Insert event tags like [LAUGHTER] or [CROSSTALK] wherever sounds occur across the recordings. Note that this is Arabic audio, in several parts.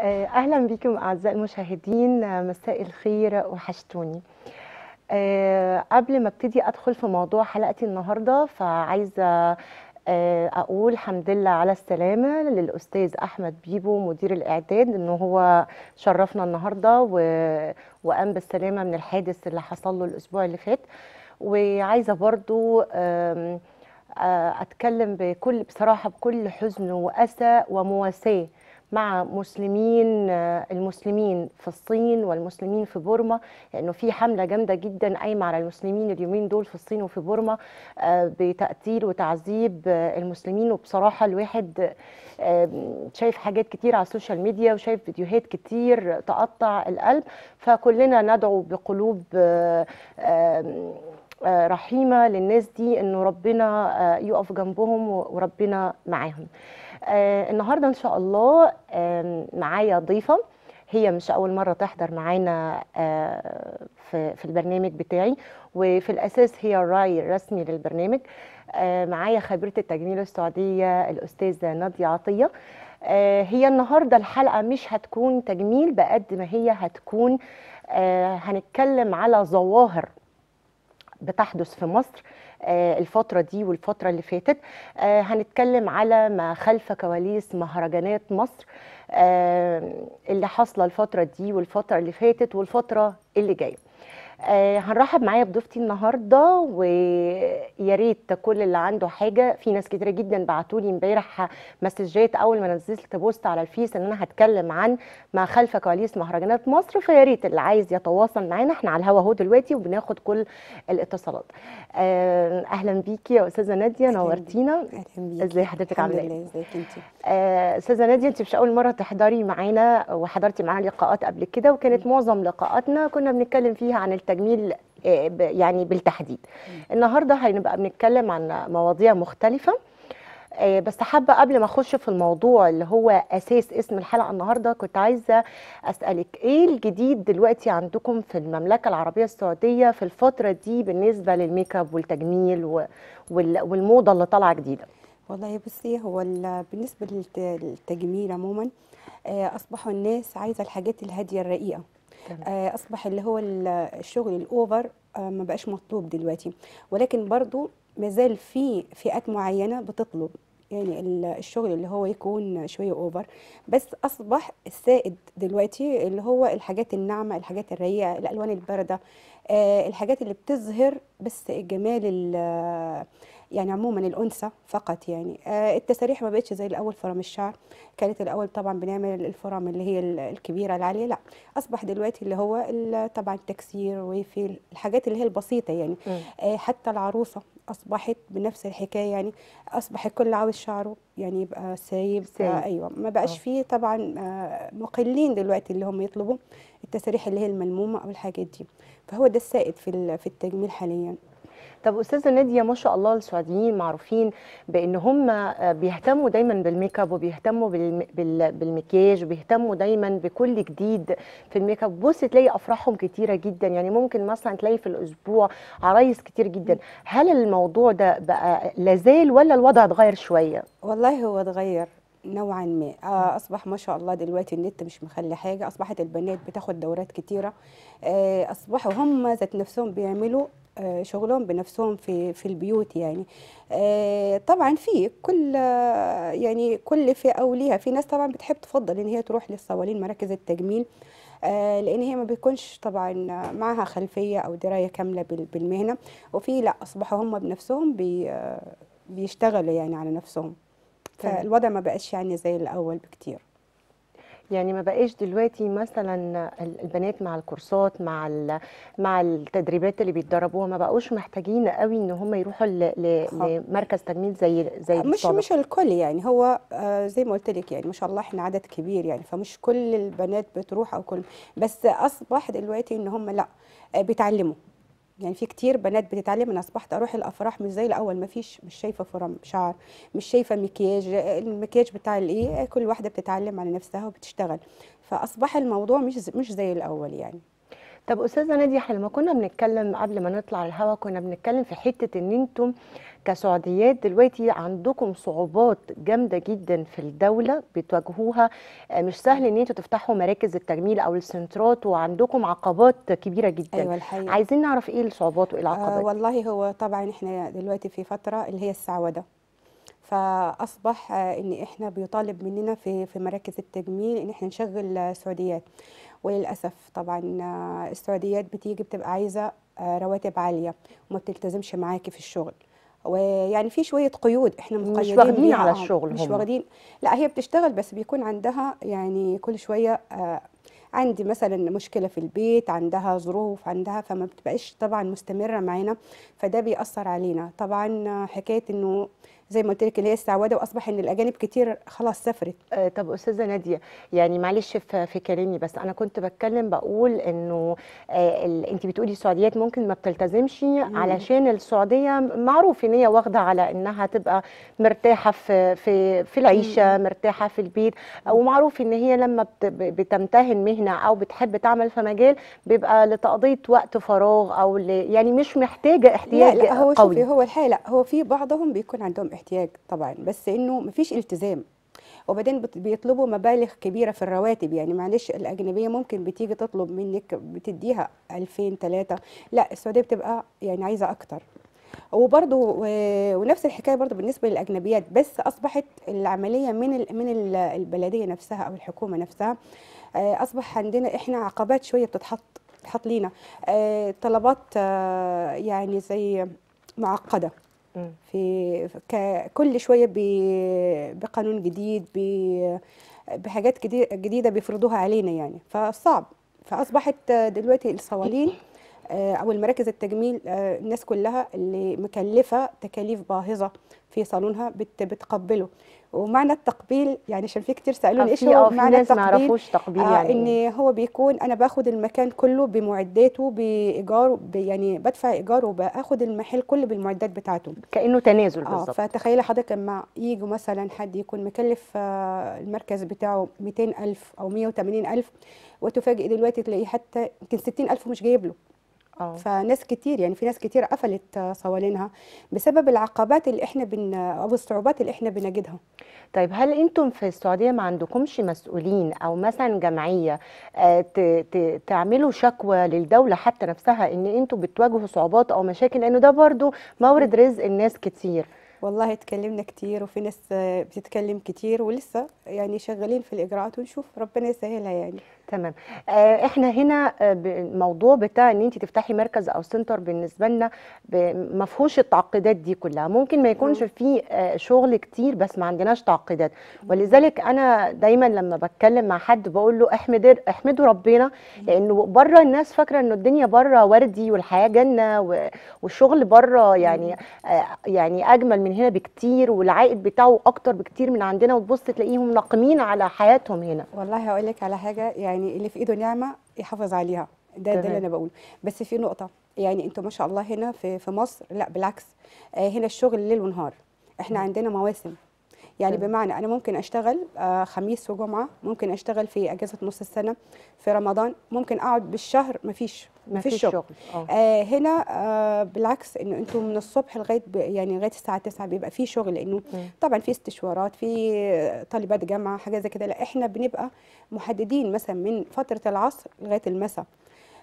آه، اهلا بكم اعزائي المشاهدين آه، مساء الخير وحشتوني آه، قبل ما ابتدي ادخل في موضوع حلقتي النهارده فعايزه اقول الحمد لله على السلامه للاستاذ احمد بيبو مدير الاعداد انه هو شرفنا النهارده وقام بالسلامه من الحادث اللي حصل له الاسبوع اللي فات وعايزه برضو اتكلم بكل بصراحه بكل حزن واسى ومواساه مع مسلمين آه، المسلمين في الصين والمسلمين في بورما لانه في حمله جامده جدا قايمه على المسلمين اليومين دول في الصين وفي بورما آه، بتقتيل وتعذيب المسلمين وبصراحه الواحد آه، شايف حاجات كتير على السوشيال ميديا وشايف فيديوهات كتير تقطع القلب فكلنا ندعو بقلوب رحيمه للناس دي انه ربنا يقف جنبهم وربنا معاهم آه، النهارده ان شاء الله معايا ضيفه هي مش اول مره تحضر معانا آه، في في البرنامج بتاعي وفي الاساس هي الراعي الرسمي للبرنامج آه، معايا خبيره التجميل السعوديه الاستاذه ناديه عطيه هي النهارده الحلقه مش هتكون تجميل بقد ما هي هتكون هنتكلم على ظواهر بتحدث في مصر آه، الفترة دي والفترة اللي فاتت آه، هنتكلم على ما خلف كواليس مهرجانات مصر آه، اللي حاصلة الفترة دي والفترة اللي فاتت والفترة اللي جاية آه هنرحب معايا بضيفتي النهارده ويا ريت كل اللي عنده حاجه في ناس كتيره جدا بعتوا لي امبارح مسجات اول ما نزلت بوست على الفيس ان انا هتكلم عن ما خلف كواليس مهرجانات مصر فيا ريت اللي عايز يتواصل معانا احنا على الهوا اهو دلوقتي وبناخد كل الاتصالات آه اهلا بيكي يا استاذه ناديه نورتينا ازي حضرتك عامله ايه ازيك انت آه، استاذه ناديه انت مش اول مره تحضري معانا وحضرتي معانا لقاءات قبل كده وكانت معظم لقاءاتنا كنا بنتكلم فيها عن التجميل آه، يعني بالتحديد النهارده هنبقى بنتكلم عن مواضيع مختلفه آه، بس حابه قبل ما اخش في الموضوع اللي هو اساس اسم الحلقه النهارده كنت عايزه اسالك ايه الجديد دلوقتي عندكم في المملكه العربيه السعوديه في الفتره دي بالنسبه للميك اب والتجميل والموضه اللي طالعه جديده والله بصي هو بالنسبه للتجميل عموما آه، اصبحوا الناس عايزه الحاجات الهاديه الرقيقه آه، اصبح اللي هو الشغل الاوفر آه، ما بقاش مطلوب دلوقتي ولكن برضو مازال في فئات معينه بتطلب يعني الشغل اللي هو يكون شويه اوفر بس اصبح السائد دلوقتي اللي هو الحاجات الناعمه الحاجات الرقيقه الالوان البارده آه، الحاجات اللي بتظهر بس جمال يعني عموما الانثى فقط يعني آه، التساريح ما بقتش زي الاول فرام الشعر كانت الاول طبعا بنعمل الفرام اللي هي الكبيره العاليه لا اصبح دلوقتي اللي هو طبعا التكسير وفي الحاجات اللي هي البسيطه يعني م. آه، حتى العروسه اصبحت بنفس الحكايه يعني اصبح الكل عاوز شعره يعني يبقى سايب, آه، سايب. ايوه ما بقاش فيه طبعا مقلين دلوقتي اللي هم يطلبوا التساريح اللي هي الملمومه او الحاجات دي فهو ده السائد في في التجميل حاليا طب استاذه ناديه ما شاء الله السعوديين معروفين بان هم آه، بيهتموا دايما بالميك اب وبيهتموا بالمكياج وبيهتموا دايما بكل جديد في الميك اب بصي تلاقي افراحهم كتيره جدا يعني ممكن مثلا تلاقي في الاسبوع عرايس كتير جدا هل الموضوع ده بقى لازال ولا الوضع اتغير شويه والله هو اتغير نوعا ما آه، اصبح ما شاء الله دلوقتي النت مش مخلي حاجه اصبحت البنات بتاخد دورات كتيره آه، اصبحوا هم ذات نفسهم بيعملوا آه، شغلهم بنفسهم في في البيوت يعني آه، طبعا في كل آه، يعني كل فئه وليها في ناس طبعا بتحب تفضل ان هي تروح للصوالين مراكز التجميل لان هي ما بيكونش طبعا معها خلفيه او درايه كامله بالمهنه وفي لا اصبحوا هم بنفسهم بي بيشتغلوا يعني على نفسهم فالوضع ما بقاش يعني زي الاول بكتير يعني ما بقاش دلوقتي مثلا البنات مع الكورسات مع مع التدريبات اللي بيتدربوها ما بقوش محتاجين قوي ان هم يروحوا لمركز تجميل زي زي مش الصابق. مش الكل يعني هو آه، زي ما قلت لك يعني ما شاء الله احنا عدد كبير يعني فمش كل البنات بتروح او كل بس اصبح دلوقتي ان هم لا آه، بيتعلموا يعني في كتير بنات بتتعلم انا اصبحت اروح الافراح مش زي الاول ما فيش مش شايفه فرم شعر مش شايفه مكياج المكياج بتاع الايه كل واحده بتتعلم على نفسها وبتشتغل فاصبح الموضوع مش مش زي الاول يعني طب استاذه ناديه لما كنا بنتكلم قبل ما نطلع الهوا كنا بنتكلم في حته ان انتم كسعوديات دلوقتي عندكم صعوبات جامده جدا في الدوله بتواجهوها آه، مش سهل ان انتم تفتحوا مراكز التجميل او السنترات وعندكم عقبات كبيره جدا أيوة الحقيقة. عايزين نعرف ايه الصعوبات وايه العقبات آه والله هو طبعا احنا دلوقتي في فتره اللي هي السعوده فاصبح آه، ان احنا بيطالب مننا في في مراكز التجميل ان احنا نشغل سعوديات وللاسف طبعا آه، السعوديات بتيجي بتبقى عايزه آه، رواتب عاليه وما بتلتزمش معاكي في الشغل ويعني في شويه قيود احنا متقيدين مش واخدين على الشغل آه، مش واخدين لا هي بتشتغل بس بيكون عندها يعني كل شويه عندي مثلا مشكله في البيت عندها ظروف عندها فما بتبقاش طبعا مستمره معانا فده بيأثر علينا طبعا حكايه انه زي ما قلت لك اللي هي السعوده واصبح ان الاجانب كتير خلاص سافرت آه طب استاذه ناديه يعني معلش في, في كلامي بس انا كنت بتكلم بقول انه آه انت بتقولي السعوديات ممكن ما بتلتزمش علشان السعوديه معروف ان هي واخده على انها تبقى مرتاحه في في في العيشه مرتاحه في البيت ومعروف ان هي لما بتمتهن مهنه او بتحب تعمل في مجال بيبقى لتقضيه وقت فراغ او يعني مش محتاجه احتياج لا لا هو قوي هو الحقيقه هو في بعضهم بيكون عندهم احتياج طبعا بس انه مفيش التزام وبعدين بيطلبوا مبالغ كبيره في الرواتب يعني معلش الاجنبيه ممكن بتيجي تطلب منك بتديها 2000 3 لا السعوديه بتبقى يعني عايزه اكتر وبرضه ونفس الحكايه برضه بالنسبه للاجنبيات بس اصبحت العمليه من من البلديه نفسها او الحكومه نفسها آه، اصبح عندنا احنا عقبات شويه بتتحط بتتحط لينا آه، طلبات آه، يعني زي معقده في كل شويه بقانون جديد بحاجات جديده بيفرضوها علينا يعني فصعب فاصبحت دلوقتي الصوالين آه، او المراكز التجميل آه، الناس كلها اللي مكلفه تكاليف باهظه في صالونها بتقبله ومعنى التقبيل يعني عشان في كتير سالوني آه، ايش هو معنى التقبيل ما يعرفوش تقبيل آه يعني. ان هو بيكون انا باخد المكان كله بمعداته بايجاره يعني بدفع ايجار وباخد المحل كله بالمعدات بتاعته كانه تنازل آه بالظبط فتخيلي حضرتك لما يجي مثلا حد يكون مكلف آه المركز بتاعه 200000 او 180000 وتفاجئ دلوقتي تلاقيه حتى يمكن 60000 مش جايب له أوه. فناس كتير يعني في ناس كتير قفلت صوالينها بسبب العقبات اللي احنا بن او الصعوبات اللي احنا بنجدها طيب هل انتم في السعوديه ما عندكمش مسؤولين او مثلا جمعيه آه، تعملوا شكوى للدوله حتى نفسها ان انتم بتواجهوا صعوبات او مشاكل لانه ده برضو مورد رزق الناس كتير والله اتكلمنا كتير وفي ناس بتتكلم كتير ولسه يعني شغالين في الاجراءات ونشوف ربنا يسهلها يعني تمام آه، احنا هنا آه، الموضوع بتاع ان انت تفتحي مركز او سنتر بالنسبه لنا ما فيهوش التعقيدات دي كلها ممكن ما يكونش في آه، شغل كتير بس ما عندناش تعقيدات ولذلك انا دايما لما بتكلم مع حد بقول له احمد احمدوا ربنا لانه بره الناس فاكره انه الدنيا بره وردي والحياه جنه والشغل بره يعني يعني اجمل من هنا بكتير والعائد بتاعه اكتر بكتير من عندنا وتبص تلاقيهم ناقمين على حياتهم هنا والله هقول لك على حاجه يعني يعني اللي في ايده نعمه يحافظ عليها ده ده اللي انا بقوله بس في نقطه يعني انتوا ما شاء الله هنا في في مصر لا بالعكس آه، هنا الشغل ليل ونهار احنا عندنا مواسم يعني م. بمعنى انا ممكن اشتغل آه، خميس وجمعه ممكن اشتغل في اجازه نص السنه في رمضان ممكن اقعد بالشهر ما فيش ما فيش شغل, شغل. آه. آه هنا آه بالعكس انه انتم من الصبح لغايه يعني لغايه الساعه 9 بيبقى في شغل لانه طبعا في استشوارات في طالبات جامعه حاجه زي كده لا احنا بنبقى محددين مثلا من فتره العصر لغايه المساء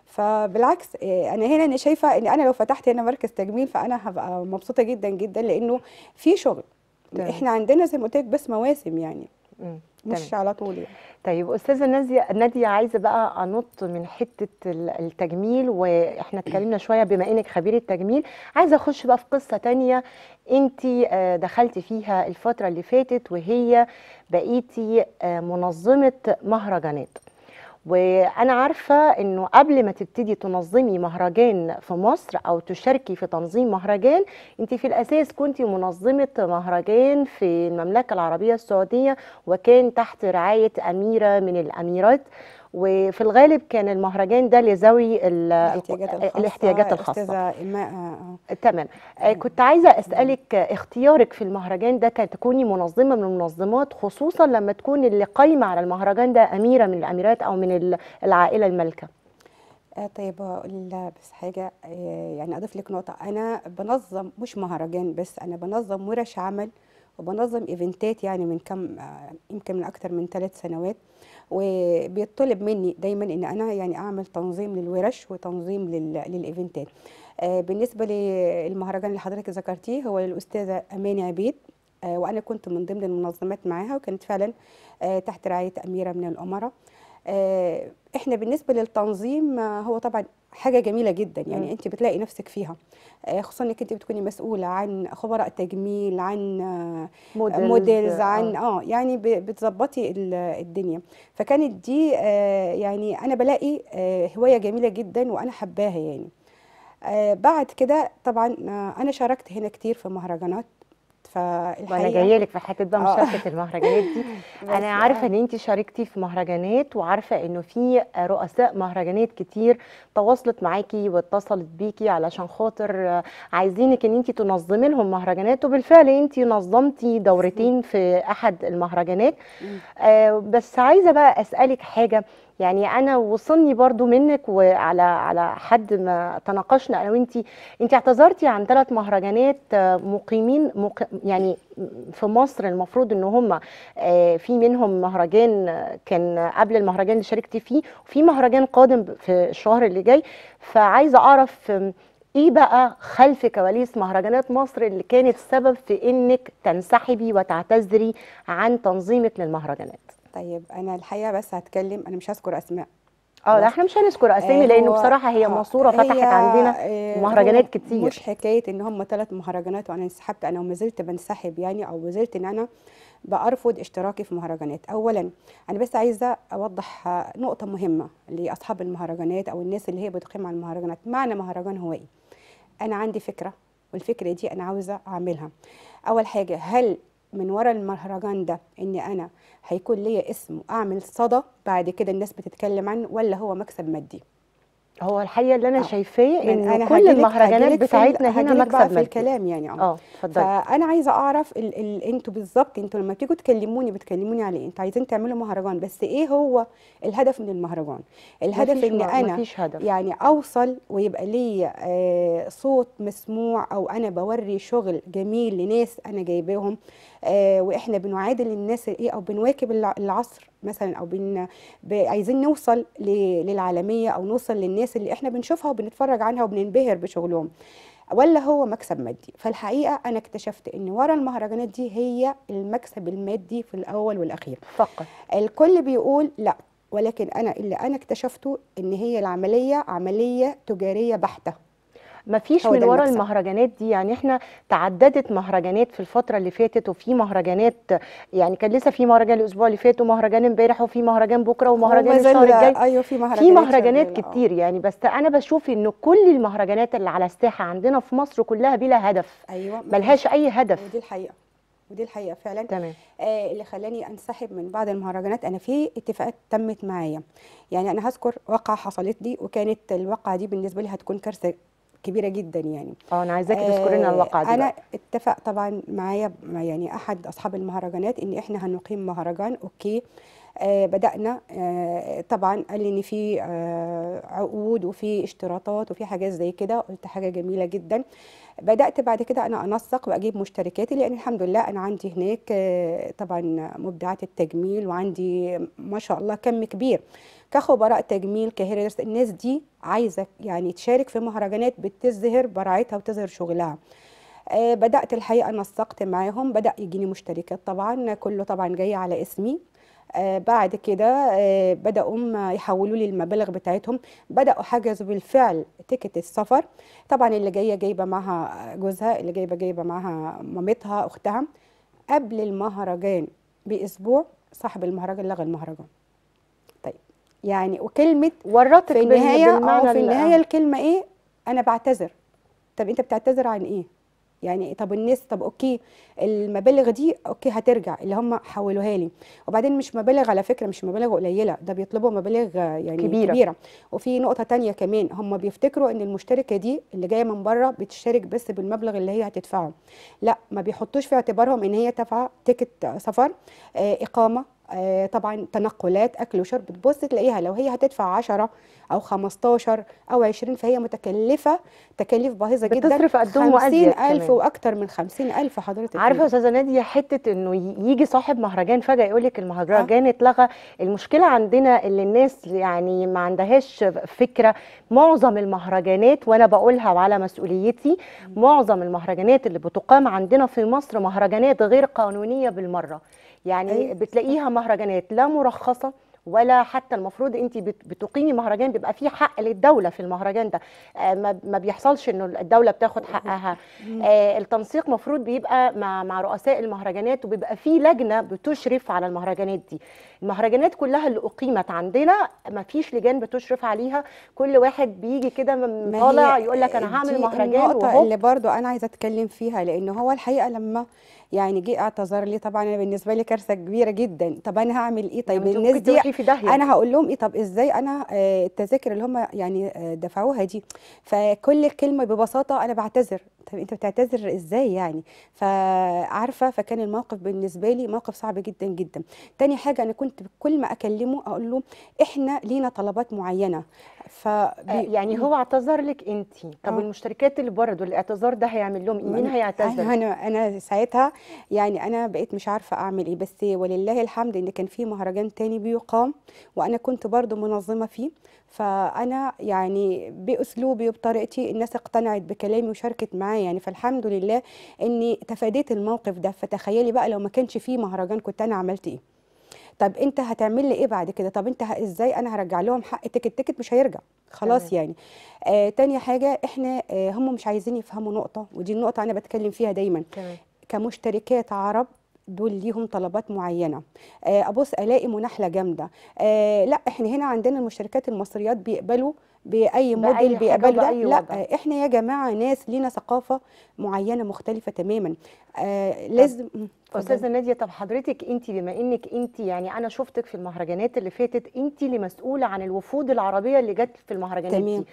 فبالعكس آه، انا هنا انا شايفه ان انا لو فتحت هنا مركز تجميل فانا هبقى مبسوطه جدا جدا لانه في شغل طيب. احنا عندنا زي ما قلت لك بس مواسم يعني مم. مش طيب. على طول يعني. طيب استاذه ناديه ناديه عايزه بقى انط من حته التجميل واحنا اتكلمنا شويه بما انك خبيره تجميل عايزه اخش بقى في قصه تانية انت آه، دخلتي فيها الفتره اللي فاتت وهي بقيتي آه، منظمه مهرجانات وانا عارفه انه قبل ما تبتدي تنظمي مهرجان في مصر او تشاركي في تنظيم مهرجان انت في الاساس كنت منظمه مهرجان في المملكه العربيه السعوديه وكان تحت رعايه اميره من الاميرات وفي الغالب كان المهرجان ده لذوي الاحتياجات الخاصه الاحتياجات الخاصه استاذه آه، آه. آه، تمام كنت عايزه اسالك اختيارك في المهرجان ده كانت تكوني منظمه من المنظمات خصوصا لما تكون اللي قايمه على المهرجان ده اميره من الاميرات او من العائله المالكه آه طيب هقول بس حاجه يعني اضيف لك نقطه انا بنظم مش مهرجان بس انا بنظم ورش عمل وبنظم ايفنتات يعني من كم يمكن من أكثر من ثلاث سنوات وبيطلب مني دايما ان انا يعني اعمل تنظيم للورش وتنظيم للايفنتات آه، بالنسبه للمهرجان اللي حضرتك ذكرتيه هو للاستاذه اماني عبيد آه، وانا كنت من ضمن المنظمات معاها وكانت فعلا آه، تحت رعايه اميره من الامراء آه، احنا بالنسبه للتنظيم آه، هو طبعا حاجه جميله جدا يعني انت بتلاقي نفسك فيها آه، خصوصا انك انت بتكوني مسؤوله عن خبراء تجميل عن موديلز, موديلز عن اه, آه يعني بتظبطي الدنيا فكانت دي يعني انا بلاقي هوايه جميله جدا وانا حباها يعني بعد كده طبعا انا شاركت هنا كتير في مهرجانات فالحقيقه وانا جايه لك في حته بقى آه. مشاركه المهرجانات دي [LAUGHS] انا عارفه ان آه. انت شاركتي في مهرجانات وعارفه انه في رؤساء مهرجانات كتير تواصلت معاكي واتصلت بيكي علشان خاطر عايزينك ان انت تنظمي لهم مهرجانات وبالفعل انت نظمتي دورتين في احد المهرجانات آه، بس عايزه بقى اسالك حاجه يعني انا وصلني برضو منك وعلى على حد ما تناقشنا انا وانت انت اعتذرتي عن ثلاث مهرجانات مقيمين يعني في مصر المفروض ان هم آه، في منهم مهرجان كان قبل المهرجان اللي شاركت فيه وفي مهرجان قادم في الشهر اللي جاي فعايزه اعرف ايه بقى خلف كواليس مهرجانات مصر اللي كانت سبب في انك تنسحبي وتعتذري عن تنظيمك للمهرجانات طيب انا الحقيقه بس هتكلم انا مش هذكر اسماء اه لا احنا مش هنذكر اسامي آه، لانه بصراحه هي ماسوره فتحت عندنا آه، مهرجانات كتير مش حكايه ان هم ثلاث مهرجانات وانا انسحبت انا وما زلت بنسحب يعني او ما زلت ان انا بأرفض اشتراكي في مهرجانات أولا أنا بس عايزة أوضح نقطة مهمة لأصحاب المهرجانات أو الناس اللي هي بتقيم على المهرجانات معنى مهرجان هو إيه أنا عندي فكرة والفكرة دي أنا عاوزة أعملها أول حاجة هل من ورا المهرجان ده ان انا هيكون ليا اسم واعمل صدى بعد كده الناس بتتكلم عنه ولا هو مكسب مادي هو الحقيقه اللي انا آه. شايفاه ان يعني أنا كل المهرجانات بتاعتنا هنا مكسب في الكلام يعني آه. اه اتفضلي فانا عايزه اعرف ال ال انتوا بالظبط انتوا لما بتيجوا تكلموني بتكلموني على ايه انتوا عايزين تعملوا مهرجان بس ايه هو الهدف من المهرجان الهدف ان انا هدف. يعني اوصل ويبقى لي آه صوت مسموع او انا بوري شغل جميل لناس انا جايباهم آه واحنا بنعادل الناس ايه او بنواكب العصر مثلا او بين عايزين نوصل للعالميه او نوصل للناس اللي احنا بنشوفها وبنتفرج عنها وبننبهر بشغلهم ولا هو مكسب مادي فالحقيقه انا اكتشفت ان ورا المهرجانات دي هي المكسب المادي في الاول والاخير فقط الكل بيقول لا ولكن انا اللي انا اكتشفته ان هي العمليه عمليه تجاريه بحته مفيش من ورا المهرجانات دي يعني احنا تعددت مهرجانات في الفتره اللي فاتت وفي مهرجانات يعني كان لسه في مهرجان الاسبوع اللي فات ومهرجان امبارح وفي مهرجان بكره ومهرجان الشهر الجاي ايوه في مهرجانات في مهرجانات آه. كتير يعني بس انا بشوف ان كل المهرجانات اللي على الساحه عندنا في مصر كلها بلا هدف ايوه ملهاش اي هدف ودي الحقيقه ودي الحقيقه فعلا تمام آه اللي خلاني انسحب من بعض المهرجانات انا في اتفاقات تمت معايا يعني انا هذكر واقعه حصلت لي وكانت الواقعه دي بالنسبه لي هتكون كارثه كبيره جدا يعني اه انا عايزاك تذكرينا آه، الواقعه دي انا اتفق طبعا معايا يعني احد اصحاب المهرجانات ان احنا هنقيم مهرجان اوكي آه، بدأنا آه، طبعا قال لي إن في آه، عقود وفي اشتراطات وفي حاجات زي كده قلت حاجة جميلة جدا بدأت بعد كده أنا أنسق وأجيب مشتركاتي لأن الحمد لله أنا عندي هناك طبعا مبدعات التجميل وعندي ما شاء الله كم كبير كخبراء تجميل كهيرس الناس دي عايزة يعني تشارك في مهرجانات بتظهر براعتها وتظهر شغلها بدأت الحقيقة نسقت معاهم بدأ يجيني مشتركات طبعا كله طبعا جاي على اسمي آه، بعد كده آه، بدأوا يحولوا لي المبالغ بتاعتهم بدأوا حجزوا بالفعل تيكت السفر طبعا اللي جاية جايبة معها جوزها اللي جايبة جايبة معها مامتها أختها قبل المهرجان بأسبوع صاحب المهرجان لغى المهرجان طيب يعني وكلمة ورطت في النهاية أو آه، في النهاية الكلمة إيه أنا بعتذر طب أنت بتعتذر عن إيه يعني طب الناس طب اوكي المبالغ دي اوكي هترجع اللي هم حولوها لي وبعدين مش مبالغ على فكره مش مبالغ قليله ده بيطلبوا مبالغ يعني كبيره, كبيرة. وفي نقطه تانية كمان هم بيفتكروا ان المشتركه دي اللي جايه من بره بتشترك بس بالمبلغ اللي هي هتدفعه لا ما بيحطوش في اعتبارهم ان هي دافعه تيكت سفر آه، اقامه آه، طبعا تنقلات اكل وشرب تبص تلاقيها لو هي هتدفع 10 او 15 او 20 فهي متكلفه تكاليف باهظه جدا بتصرف قدهم 50000 واكثر من 50000 حضرتك إيه؟ عارفه يا استاذه ناديه حته انه يجي صاحب مهرجان فجاه يقول لك المهرجان آه. اتلغى المشكله عندنا اللي الناس يعني ما عندهاش فكره معظم المهرجانات وانا بقولها وعلى مسؤوليتي معظم المهرجانات اللي بتقام عندنا في مصر مهرجانات غير قانونيه بالمره يعني أيه. بتلاقيها مهرجانات لا مرخصه ولا حتى المفروض انت بتقيمي مهرجان بيبقى فيه حق للدوله في المهرجان ده آه، ما بيحصلش انه الدوله بتاخد حقها آه، التنسيق مفروض بيبقى مع مع رؤساء المهرجانات وبيبقى فيه لجنه بتشرف على المهرجانات دي المهرجانات كلها اللي اقيمت عندنا ما فيش لجان بتشرف عليها كل واحد بيجي كده طالع يقول لك انا هعمل مهرجان النقطه اللي برضو انا عايزه اتكلم فيها لان هو الحقيقه لما يعني جه اعتذر لي طبعا انا بالنسبه لي كارثه كبيره جدا طب انا هعمل ايه طيب يعني الناس دي في داهية. انا هقول لهم ايه طب ازاي انا آه، التذاكر اللي هم يعني آه، دفعوها دي فكل كلمه ببساطه انا بعتذر طب انت بتعتذر ازاي يعني فعارفه فكان الموقف بالنسبه لي موقف صعب جدا جدا تاني حاجه انا كنت كل ما اكلمه اقول له احنا لينا طلبات معينه ف آه، يعني هو اعتذر لك انت طب أوه. المشتركات اللي برضه الاعتذار ده هيعمل لهم ايه مين هيعتذر انا انا ساعتها يعني انا بقيت مش عارفه اعمل ايه بس ولله الحمد ان كان في مهرجان تاني بيقام وانا كنت برضه منظمه فيه فانا يعني باسلوبي وبطريقتي الناس اقتنعت بكلامي وشاركت معايا معايا يعني فالحمد لله اني تفاديت الموقف ده فتخيلي بقى لو ما كانش فيه مهرجان كنت انا عملت ايه طب انت هتعمل لي ايه بعد كده طب انت ازاي انا هرجع لهم حق تيكت تيكت مش هيرجع خلاص تمام. يعني آه تاني حاجه احنا آه هم مش عايزين يفهموا نقطه ودي النقطه انا بتكلم فيها دايما تمام. كمشتركات عرب دول ليهم طلبات معينه آه، ابص الاقي مناحله جامده آه، لا احنا هنا عندنا المشتركات المصريات بيقبلوا باي موديل بيقبلوا ده لا وضع. آه، احنا يا جماعه ناس لينا ثقافه معينه مختلفه تماما لازم استاذه ناديه طب حضرتك انت بما انك انت يعني انا شفتك في المهرجانات اللي فاتت انت اللي مسؤوله عن الوفود العربيه اللي جت في المهرجانات تمام. دي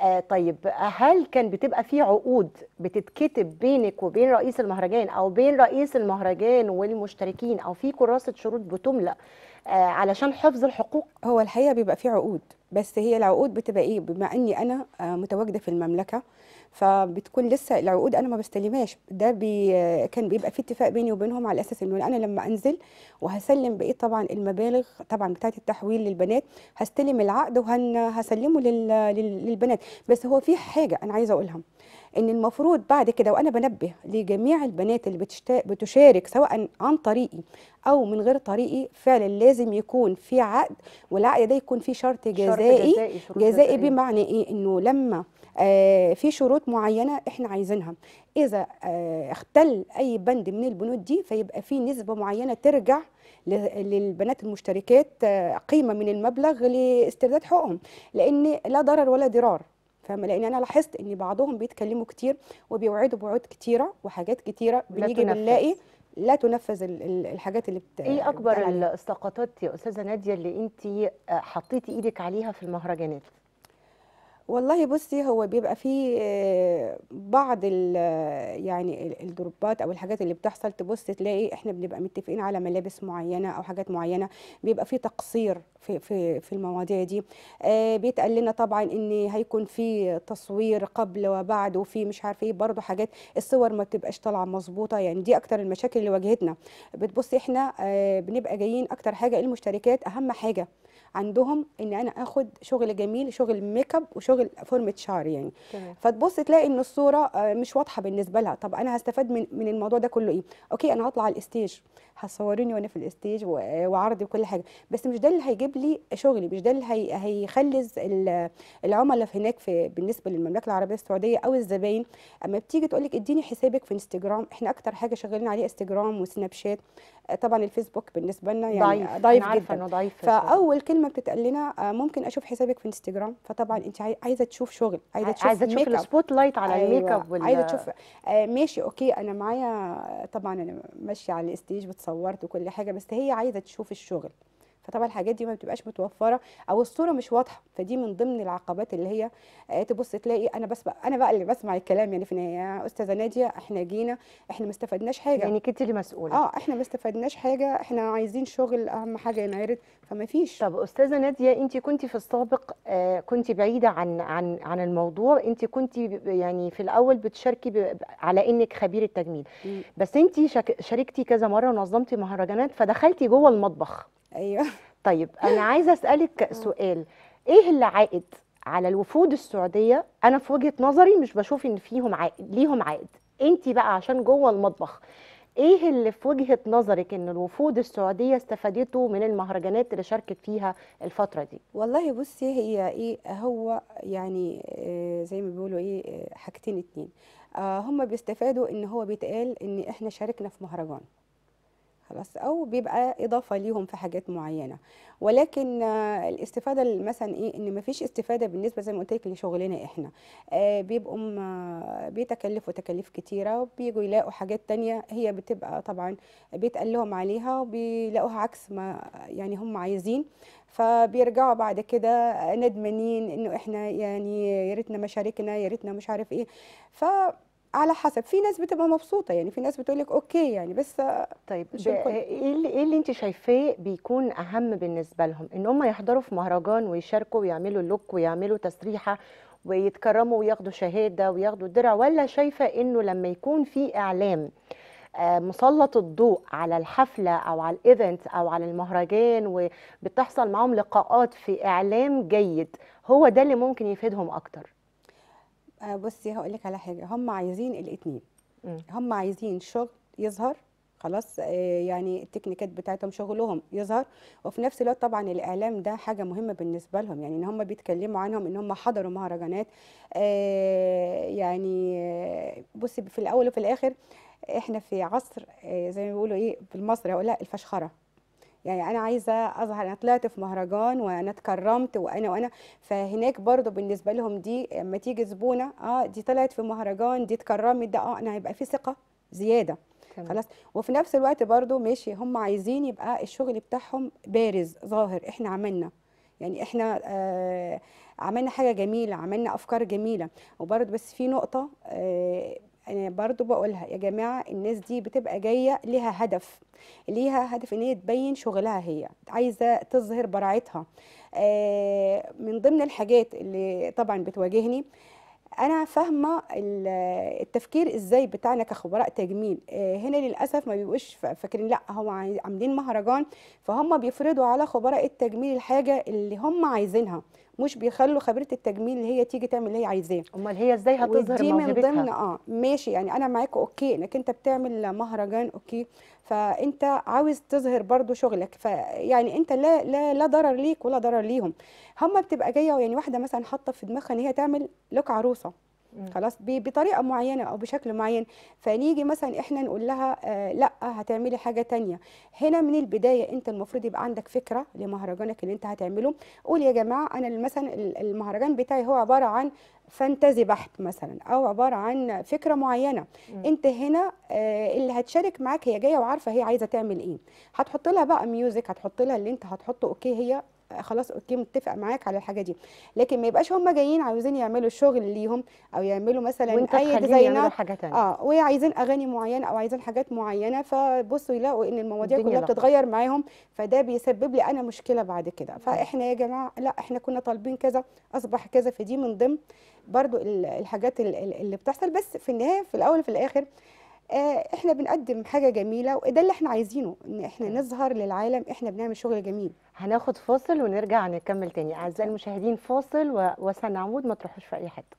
آه طيب هل كان بتبقى في عقود بتتكتب بينك وبين رئيس المهرجان او بين رئيس المهرجان والمشتركين او في كراسه شروط بتملى آه علشان حفظ الحقوق هو الحقيقه بيبقى في عقود بس هي العقود بتبقى ايه بما اني انا آه متواجده في المملكه فبتكون لسه العقود انا ما بستلمهاش ده بي كان بيبقى في اتفاق بيني وبينهم على اساس انه انا لما انزل وهسلم بقيه طبعا المبالغ طبعا بتاعه التحويل للبنات هستلم العقد وهسلمه للبنات بس هو في حاجه انا عايزه اقولها ان المفروض بعد كده وانا بنبه لجميع البنات اللي بتشتا... بتشارك سواء عن طريقي او من غير طريقي فعلا لازم يكون في عقد والعقد ده يكون فيه شرط جزائي شرط جزائي, جزائي, جزائي بمعنى ايه انه لما آه، في شروط معينه احنا عايزينها اذا آه، اختل اي بند من البنود دي فيبقى في نسبه معينه ترجع للبنات المشتركات آه، قيمه من المبلغ لاسترداد حقوقهم لان لا ضرر ولا ضرار فاهمه لان انا لاحظت ان بعضهم بيتكلموا كتير وبيوعدوا بوعود كتيره وحاجات كتيره بنيجي بنلاقي لا تنفذ الحاجات اللي بت... ايه اكبر الاسقاطات يا استاذه ناديه اللي انت حطيتي ايدك عليها في المهرجانات والله بصي هو بيبقى في بعض يعني الجروبات او الحاجات اللي بتحصل تبص تلاقي احنا بنبقى متفقين على ملابس معينه او حاجات معينه بيبقى في تقصير في في في المواضيع دي بيتقال لنا طبعا ان هيكون في تصوير قبل وبعد وفي مش عارفه ايه برضه حاجات الصور ما بتبقاش طالعه مظبوطه يعني دي اكتر المشاكل اللي واجهتنا بتبصي احنا بنبقى جايين اكتر حاجه المشتركات اهم حاجه عندهم ان انا اخد شغل جميل شغل ميك اب وشغل فورمه شعر يعني تمام. فتبص تلاقي ان الصوره آه، مش واضحه بالنسبه لها طب انا هستفاد من من الموضوع ده كله ايه اوكي انا هطلع على الاستيج هتصوريني وانا في الاستيج وعرضي وكل حاجه بس مش ده اللي هيجيب لي شغلي مش ده اللي هي العملاء في هناك في بالنسبه للمملكه العربيه السعوديه او الزباين اما بتيجي تقول لك اديني حسابك في انستجرام احنا اكتر حاجه شغالين عليه انستجرام وسناب شات طبعا الفيسبوك بالنسبه لنا يعني ضعيف, ضعيف جدا ضعيف فاول كلمه بتتقال لنا آه، ممكن اشوف حسابك في انستجرام فطبعا انت عايزه تشوف شغل عايزه تشوف عايزه تشوف السبوت لايت على أيوة. الميك اب وال... عايزه تشوف آه، ماشي اوكي انا معايا طبعا انا ماشيه على الاستيج بتصور وصورت وكل حاجه بس هي عايزه تشوف الشغل فطبعا الحاجات دي ما بتبقاش متوفره او الصوره مش واضحه فدي من ضمن العقبات اللي هي آه، تبص تلاقي انا بس بقى انا بقى اللي بسمع الكلام يعني في النهايه يا استاذه ناديه احنا جينا احنا ما استفدناش حاجه يعني كنت اللي مسؤوله اه احنا ما استفدناش حاجه احنا عايزين شغل اهم حاجه ينعرض فما فيش طب استاذه ناديه انت كنت في السابق آه، كنت بعيده عن عن عن الموضوع انت كنت يعني في الاول بتشاركي على انك خبيره تجميل بس انت شاركتي كذا مره ونظمتي مهرجانات فدخلتي جوه المطبخ ايوه طيب انا عايزه اسالك [LAUGHS] آه. سؤال ايه اللي عائد على الوفود السعوديه انا في وجهه نظري مش بشوف ان فيهم عائد ليهم عائد انت بقى عشان جوه المطبخ ايه اللي في وجهه نظرك ان الوفود السعوديه استفادته من المهرجانات اللي شاركت فيها الفتره دي والله بصي هي ايه هو يعني آه، زي ما بيقولوا ايه آه، حاجتين اتنين هم بيستفادوا ان هو بيتقال ان احنا شاركنا في مهرجان خلاص او بيبقى اضافه ليهم في حاجات معينه ولكن آه، الاستفاده مثلا ايه ان مفيش استفاده بالنسبه زي ما قلت لك لشغلنا احنا آه، بيبقوا بيتكلفوا تكاليف كتيره وبييجوا يلاقوا حاجات تانية هي بتبقى طبعا بيتقال لهم عليها وبيلاقوها عكس ما يعني هم عايزين فبيرجعوا بعد كده ندمانين انه احنا يعني يا ريتنا مشاركنا يا ريتنا مش عارف ايه ف على حسب في ناس بتبقى مبسوطه يعني في ناس بتقول لك اوكي يعني بس طيب ايه اللي ايه اللي انت شايفاه بيكون اهم بالنسبه لهم ان هم يحضروا في مهرجان ويشاركوا ويعملوا لوك ويعملوا تسريحه ويتكرموا وياخدوا شهاده وياخدوا درع ولا شايفه انه لما يكون في اعلام آه، مسلط الضوء على الحفله او على الايفنت او على المهرجان وبتحصل معاهم لقاءات في اعلام جيد هو ده اللي ممكن يفيدهم اكتر آه، بصي هقول لك على حاجه هم عايزين الاثنين هم عايزين شغل يظهر خلاص آه، يعني التكنيكات بتاعتهم شغلهم يظهر وفي نفس الوقت طبعا الاعلام ده حاجه مهمه بالنسبه لهم يعني ان هم بيتكلموا عنهم ان هم حضروا مهرجانات آه، يعني بصي في الاول وفي الاخر احنا في عصر زي ما بيقولوا ايه بالمصري هقول لا الفشخره يعني انا عايزه اظهر انا طلعت في مهرجان وانا اتكرمت وانا وانا فهناك برضو بالنسبه لهم دي لما تيجي زبونه اه دي طلعت في مهرجان دي اتكرمت ده اه انا هيبقى في ثقه زياده تمام. خلاص وفي نفس الوقت برضو ماشي هم عايزين يبقى الشغل بتاعهم بارز ظاهر احنا عملنا يعني احنا آه عملنا حاجه جميله عملنا افكار جميله وبرضه بس في نقطه آه انا برضو بقولها يا جماعه الناس دي بتبقى جايه ليها هدف ليها هدف ان هي تبين شغلها هي عايزه تظهر براعتها آه، من ضمن الحاجات اللي طبعا بتواجهني انا فاهمه التفكير ازاي بتاعنا كخبراء تجميل آه، هنا للاسف ما بيبقوش فاكرين لا هو عاملين مهرجان فهم بيفرضوا على خبراء التجميل الحاجه اللي هم عايزينها مش بيخلوا خبيره التجميل اللي هي تيجي تعمل اللي هي عايزاه امال هي ازاي هتظهر ودي من ضمن اه ماشي يعني انا معاك اوكي انك انت بتعمل مهرجان اوكي فانت عاوز تظهر برضو شغلك فيعني انت لا لا لا ضرر ليك ولا ضرر ليهم هما بتبقى جايه يعني واحده مثلا حاطه في دماغها ان هي تعمل لوك عروسه خلاص بطريقه معينه او بشكل معين فنيجي مثلا احنا نقول لها آه، لا هتعملي حاجه تانية هنا من البدايه انت المفروض يبقى عندك فكره لمهرجانك اللي انت هتعمله قول يا جماعه انا مثلا المهرجان بتاعي هو عباره عن فانتازي بحت مثلا او عباره عن فكره معينه م. انت هنا آه، اللي هتشارك معاك هي جايه وعارفه هي عايزه تعمل ايه هتحط لها بقى ميوزك هتحط لها اللي انت هتحطه اوكي هي خلاص اوكي متفق معاك على الحاجه دي لكن ما يبقاش هم جايين عاوزين يعملوا الشغل ليهم او يعملوا مثلا اي ديزاينات حاجه اه وعايزين اغاني معينه او عايزين حاجات معينه فبصوا يلاقوا ان المواضيع كلها بتتغير معاهم فده بيسبب لي انا مشكله بعد كده فاحنا يا جماعه لا احنا كنا طالبين كذا اصبح كذا فدي من ضمن برضو الحاجات اللي بتحصل بس في النهايه في الاول وفي الاخر آه، احنا بنقدم حاجه جميله وده اللي احنا عايزينه ان احنا نظهر للعالم احنا بنعمل شغل جميل هناخد فاصل ونرجع نكمل تاني اعزائي المشاهدين فاصل وسنعود ما تروحوش في اي حته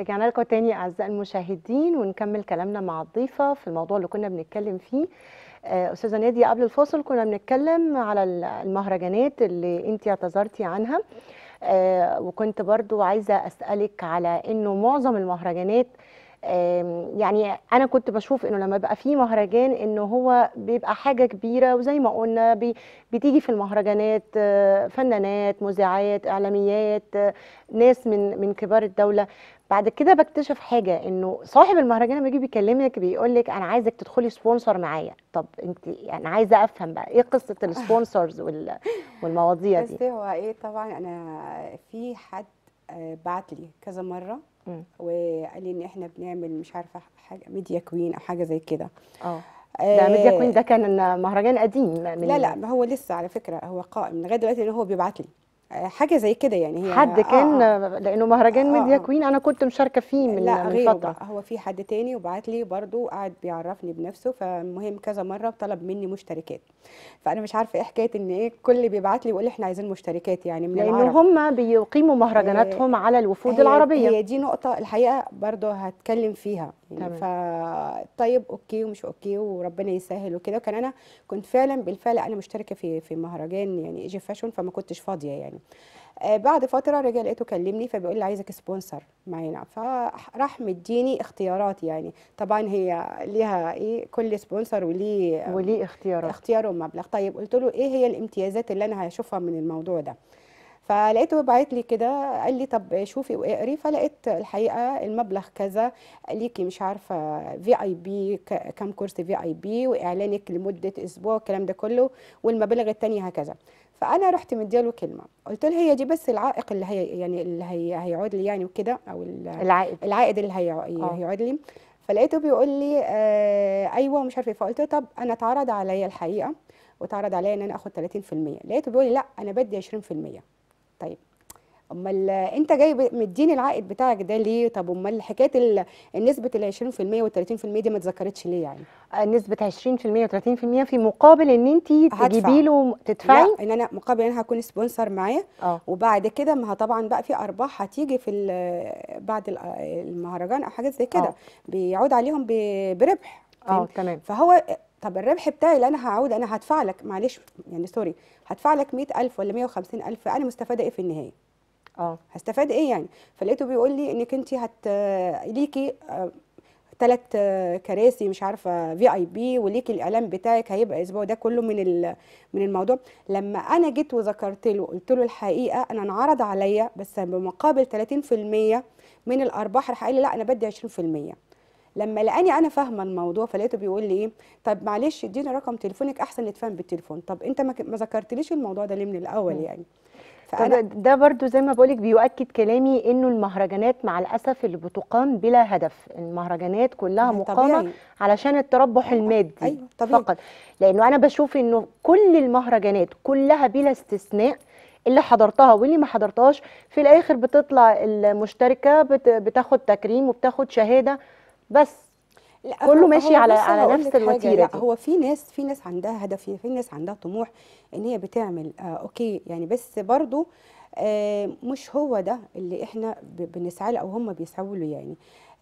رجعنا لكم تاني اعزائي المشاهدين ونكمل كلامنا مع الضيفه في الموضوع اللي كنا بنتكلم فيه آه، استاذه ناديه قبل الفاصل كنا بنتكلم على المهرجانات اللي انت اعتذرتي عنها آه، وكنت برضو عايزة أسألك على أنه معظم المهرجانات يعني انا كنت بشوف انه لما بقى فيه مهرجان انه هو بيبقى حاجه كبيره وزي ما قلنا بي بتيجي في المهرجانات آه، فنانات مذيعات اعلاميات آه، ناس من من كبار الدوله بعد كده بكتشف حاجه انه صاحب المهرجان لما يجي بيكلمك بيقول لك انا عايزك تدخلي سبونسر معايا طب انت انا يعني عايزه افهم بقى ايه قصه السبونسرز [LAUGHS] والمواضيع دي بس هو ايه طبعا انا في حد آه، بعت لي كذا مره وقال لي ان احنا بنعمل مش عارفه حاجه ميديا كوين او حاجه زي كده اه ده ميديا آه، كوين ده كان مهرجان قديم من لا لا هو لسه على فكره هو قائم لغايه دلوقتي هو بيبعت لي حاجه زي كده يعني هي حد آه، كان آه لانه مهرجان آه ميديا آه. كوين انا كنت مشاركه فيه من لا من غيره فتره هو في حد تاني وبعت لي برضو قعد بيعرفني بنفسه فالمهم كذا مره وطلب مني مشتركات فانا مش عارفه ايه حكايه ان ايه كل بيبعت لي ويقول احنا عايزين مشتركات يعني من لان هم بيقيموا مهرجاناتهم آه على الوفود هي العربيه هي دي نقطه الحقيقه برضو هتكلم فيها يعني طيب اوكي ومش اوكي وربنا يسهل وكده وكان انا كنت فعلا بالفعل انا مشتركه في في مهرجان يعني ايجي فاشون فما كنتش فاضيه يعني آه، بعد فتره رجع لقيته كلمني فبيقول لي عايزك سبونسر معانا فراح مديني اختيارات يعني طبعا هي ليها ايه كل سبونسر وليه آه، وليه اختيارات اختياره ومبلغ طيب قلت له ايه هي الامتيازات اللي انا هشوفها من الموضوع ده فلقيته باعت لي كده قال لي طب شوفي واقري فلقيت الحقيقه المبلغ كذا ليكي مش عارفه في اي بي كم كورس في اي بي واعلانك لمده اسبوع الكلام ده كله والمبالغ الثانيه هكذا فانا رحت مدياله كلمه قلت له هي دي بس العائق اللي هي يعني اللي هي هيعود لي يعني وكده او العائد العائد اللي آه. هي هيعود لي فلقيته بيقول لي آه ايوه ومش عارف ايه فقلت له طب انا اتعرض عليا الحقيقه واتعرض عليا ان انا اخد 30% لقيته بيقول لي لا انا بدي 20% طيب امال انت جاي مديني العائد بتاعك ده ليه طب امال حكايه نسبه ال 20% وال 30% دي ما اتذكرتش ليه يعني آه، نسبه 20% و30% في مقابل ان انت تجيبي له تدفعي لا ان انا مقابل ان انا هكون سبونسر معايا آه. وبعد كده ما طبعا بقى في ارباح هتيجي في بعد المهرجان او حاجات زي كده آه. بيعود عليهم بربح اه تمام فهو طب الربح بتاعي اللي انا هعود انا هدفع لك معلش يعني سوري هدفع لك 100000 ولا 150000 انا مستفاده ايه في النهايه اه هستفاد ايه يعني فلقيته بيقول لي انك انت هت ليكي ثلاث آه، آه، كراسي مش عارفه في اي بي وليكي الاعلان بتاعك هيبقى الاسبوع ده كله من من الموضوع لما انا جيت وذكرت له قلت له الحقيقه انا انعرض عليا بس بمقابل 30% من الارباح راح قال لي لا انا بدي 20% لما لقاني انا فاهمه الموضوع فلقيته بيقول لي ايه طب معلش اديني رقم تليفونك احسن نتفاهم بالتليفون طب انت ما ذكرتليش الموضوع ده ليه من الاول يعني فأنا ده برضو زي ما بقولك بيؤكد كلامي انه المهرجانات مع الاسف اللي بتقام بلا هدف المهرجانات كلها مقامه طبيعي. علشان التربح أيوة، المادي أيوة فقط لانه انا بشوف انه كل المهرجانات كلها بلا استثناء اللي حضرتها واللي ما حضرتهاش في الاخر بتطلع المشتركه بتاخد تكريم وبتاخد شهاده بس كله ماشي على على نفس الوتيره دي. هو في ناس في ناس عندها هدف في ناس عندها طموح ان هي بتعمل آه اوكي يعني بس برضو آه مش هو ده اللي احنا بنسعى له او هم بيسعوا له يعني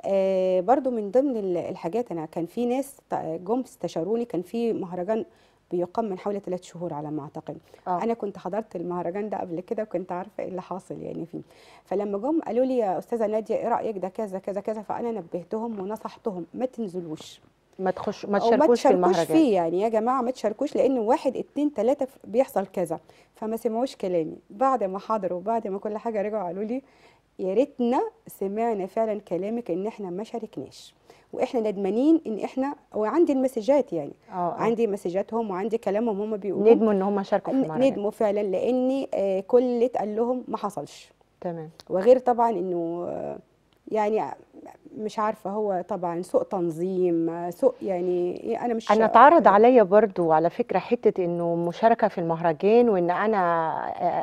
آه برضو من ضمن الحاجات انا كان في ناس جم استشاروني كان في مهرجان بيقام من حوالي ثلاث شهور على ما اعتقد آه. انا كنت حضرت المهرجان ده قبل كده وكنت عارفه ايه اللي حاصل يعني فيه فلما جم قالوا لي يا استاذه ناديه ايه رايك ده كذا كذا كذا فانا نبهتهم ونصحتهم ما تنزلوش ما تخش ما تشاركوش في المهرجان فيه يعني يا جماعه ما تشاركوش لان واحد اتنين تلاته بيحصل كذا فما سمعوش كلامي بعد ما حضروا وبعد ما كل حاجه رجعوا قالوا لي يا ريتنا سمعنا فعلا كلامك ان احنا ما شاركناش واحنا ندمانين ان احنا وعندي المسجات يعني أوه. آه. عندي مسجاتهم وعندي كلامهم هم بيقولوا ندموا ان هم شاركوا في المعركه ندموا فعلا لاني آه، كل اللي اتقال لهم ما حصلش تمام وغير طبعا انه آه، يعني مش عارفه هو طبعا سوء تنظيم سوء يعني انا مش انا اتعرض عليا برضو على فكره حته انه مشاركه في المهرجان وان انا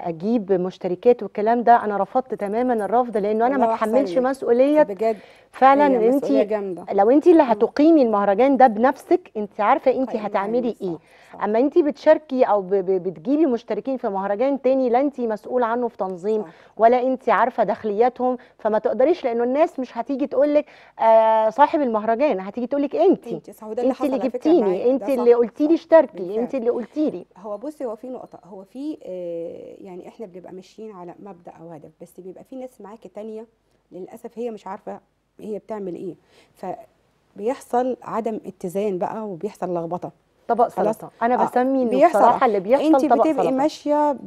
اجيب مشتركات والكلام ده انا رفضت تماما الرفض لانه انا ما اتحملش مسؤوليه بجد فعلا انت لو انت اللي هتقيمي المهرجان ده بنفسك انت عارفه انت طيب، هتعملي يعني ايه اما انت بتشاركي او بتجيبي مشتركين في مهرجان تاني لا انت مسؤول عنه في تنظيم صح. ولا انت عارفه داخلياتهم فما تقدريش لانه الناس مش هتيجي تقول لك آه، صاحب المهرجان هتيجي تقول لك انت انت اللي جبتيني انت اللي قلتي لي اشتركي انت اللي قلتي لي هو بصي هو في نقطه هو في آه، يعني احنا بنبقى ماشيين على مبدا او هدف بس بيبقى في ناس معاكي تانية للاسف هي مش عارفه هي بتعمل ايه فبيحصل عدم اتزان بقى وبيحصل لخبطه طبق سلطه انا آه، بسمي آه بيحصل بصراحه اللي بيحصل انت بتبقي سلطة. ماشيه